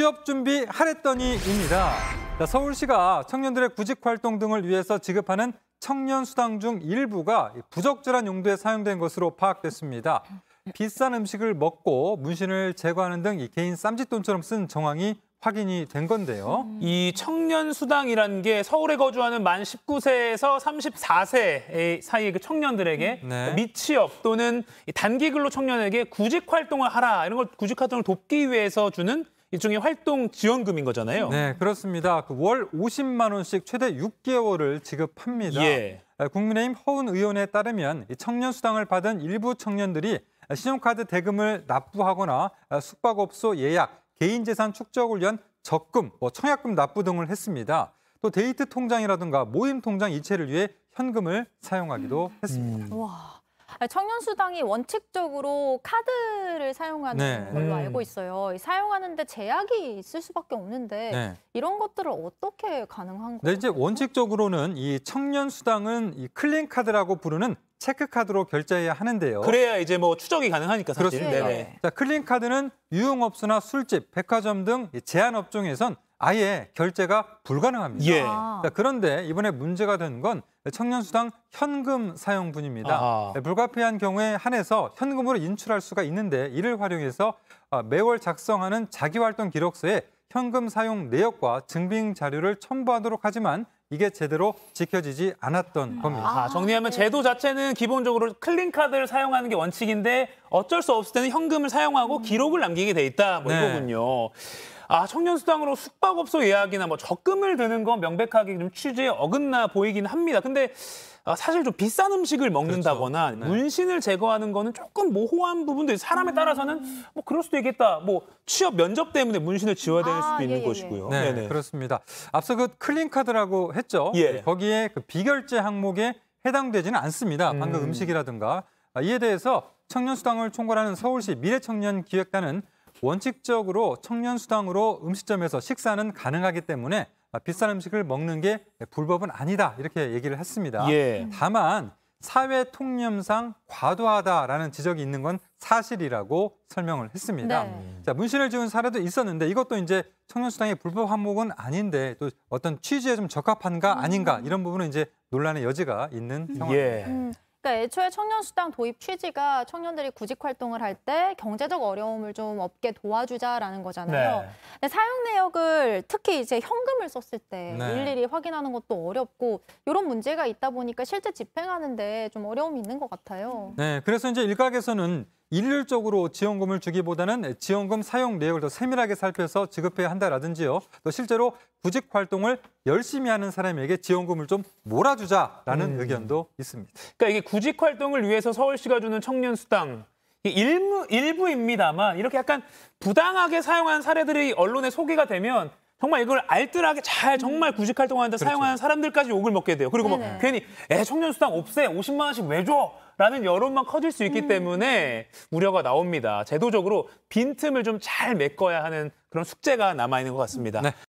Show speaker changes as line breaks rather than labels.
취업 준비 하랬더니입니다. 서울시가 청년들의 구직 활동 등을 위해서 지급하는 청년 수당 중 일부가 부적절한 용도에 사용된 것으로 파악됐습니다. 비싼 음식을 먹고 문신을 제거하는 등 개인 쌈짓돈처럼 쓴 정황이 확인이 된 건데요. 음. 이 청년 수당이라는 게 서울에 거주하는 만
19세에서 34세 사이의 그 청년들에게 네. 미취업 또는 단기 근로 청년에게 구직 활동을 하라 이런 걸 구직 활동을 돕기 위해서 주는
이중에 활동 지원금인 거잖아요. 네, 그렇습니다. 그월 50만 원씩 최대 6개월을 지급합니다. 예. 국민의힘 허은 의원에 따르면 청년 수당을 받은 일부 청년들이 신용카드 대금을 납부하거나 숙박업소 예약, 개인재산 축적을 위한 적금, 뭐 청약금 납부 등을 했습니다. 또 데이트 통장이라든가 모임 통장 이체를 위해 현금을 사용하기도 음. 했습니다.
음. 아, 청년수당이 원칙적으로 카드를 사용하는 네. 걸로 음. 알고 있어요. 사용하는데 제약이 있을 수밖에 없는데 네. 이런 것들을 어떻게 가능한 거예요?
네, 이제 원칙적으로는 이 청년수당은 이 클린카드라고 부르는 체크카드로 결제해야 하는데요. 그래야 이제 뭐 추적이 가능하니까 사실. 그렇습니다. 네네. 자, 클린카드는 유흥업소나 술집, 백화점 등 제한 업종에선 아예 결제가 불가능합니다. 예. 자, 그런데 이번에 문제가 된 건 청년수당 현금 사용분입니다. 아. 불가피한 경우에 한해서 현금으로 인출할 수가 있는데 이를 활용해서 어, 매월 작성하는 자기활동 기록서에 현금 사용 내역과 증빙 자료를 첨부하도록 하지만 이게 제대로 지켜지지 않았던 겁니다. 아, 정리하면 네. 제도 자체는 기본적으로 클린카드를 사용하는 게
원칙인데 어쩔 수 없을 때는 현금을 사용하고 음. 기록을 남기게 돼 있다 뭐 네.
이거군요.
아 청년 수당으로 숙박업소 예약이나 뭐 적금을 드는 건 명백하게 좀 취지에 어긋나 보이긴 합니다. 근데 아, 사실 좀 비싼 음식을 먹는다거나 그렇죠. 네. 문신을 제거하는 거는 조금 모호한 부분도 있어요. 사람에 음. 따라서는 뭐 그럴 수도 있겠다. 뭐 취업 면접 때문에 문신을 지워야 될 아, 수도 아, 있는 예, 예, 예, 것이고요. 네, 네네.
그렇습니다. 앞서 그 클린 카드라고 했죠. 예. 네, 거기에 그 비결제 항목에 해당되지는 않습니다. 방금 음. 식이라든가 아, 이에 대해서 청년수당을 총괄하는 서울시 미래청년기획단은 원칙적으로 청년수당으로 음식점에서 식사는 가능하기 때문에 아, 비싼 음식을 먹는 게 불법은 아니다 이렇게 얘기를 했습니다. 예. 다만 사회 통념상 과도하다라는 지적이 있는 건 사실이라고 설명을 했습니다. 네. 자, 문신을 지은 사례도 있었는데 이것도 이제 청년수당의 불법 항목은 아닌데 또 어떤 취지에 좀 적합한가 아닌가 음. 이런 부분은 이제 논란의 여지가 있는 음. 상황입니다. 예.
음. 그러니까 애초에 청년수당 도입 취지가 청년들이 구직 활동을 할 때 경제적 어려움을 좀 없게 도와주자라는 거잖아요. 네. 근데 사용 내역을 특히 이제 현금을 썼을 때 네. 일일이 확인하는 것도 어렵고 이런 문제가 있다 보니까 실제 집행하는데 좀 어려움이 있는 것 같아요.
네, 그래서 이제 일각에서는 일률적으로 지원금을 주기보다는 지원금 사용 내역을 더 세밀하게 살펴서 지급해야 한다라든지요. 또 실제로 구직 활동을 열심히 하는 사람에게 지원금을 좀 몰아주자라는 음. 의견도 있습니다. 그러니까 이게 구직 활동을 위해서 서울시가 주는 청년
수당 일부, 일부입니다만 이렇게 약간 부당하게 사용한 사례들이 언론에 소개가 되면 정말 이걸 알뜰하게 잘 정말 음. 구직활 동안에 그렇죠. 사용하는 사람들까지 욕을 먹게 돼요. 그리고 뭐 네네. 괜히 애 청년수당 없애 50만 원씩 왜 줘? 라는 여론만 커질 수 있기 음. 때문에 우려가 나옵니다. 제도적으로 빈틈을 좀 잘 메꿔야 하는 그런
숙제가 남아 있는 것 같습니다. 네.